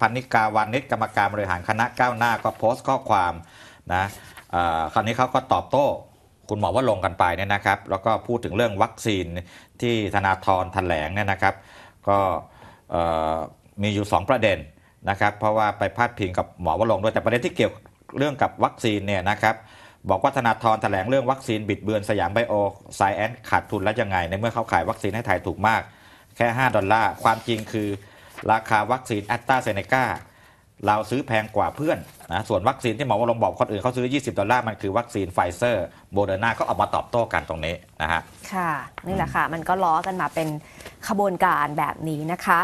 พันนิกาวานิชกรรมการบริหารคณะก้าวหน้าก็โพสต์ข้อความนะคราวนี้เขาก็ตอบโต้คุณหมอว่าลงกันไปเนี่ยนะครับ แล้วก็พูดถึงเรื่องวัคซีนที่ธนาธรแถลงเนี่ยนะครับ ก็มีอยู่ 2 ประเด็นนะครับเพราะว่าไปพาดพิงกับหมอว่าลงด้วยแต่ประเด็นที่เกี่ยวเรื่องกับวัคซีนเนี่ยนะครับบอกว่าธนาธรแถลงเรื่องวัคซีน บิดเบือนสยามไบโอไซแอนขาดทุนแล้วยังไงในเมื่อเขาขายวัคซีนให้ไทยถูกมากแค่5ดอลลาร์ ความจริงคือราคาวัคซีนแอตตาเซเนกาเราซื้อแพงกว่าเพื่อนนะส่วนวัคซีนที่หมอวรงบอกคนอื่นเขาซื้อ 20 ดอลลาร์ มันคือวัคซีนไฟเซอร์โมเดอร์นาเขาออกมาตอบโต้กันตรงนี้นะฮะค่ะ นี่แหละค่ะมันก็ล้อกันมาเป็นขบวนการแบบนี้นะคะ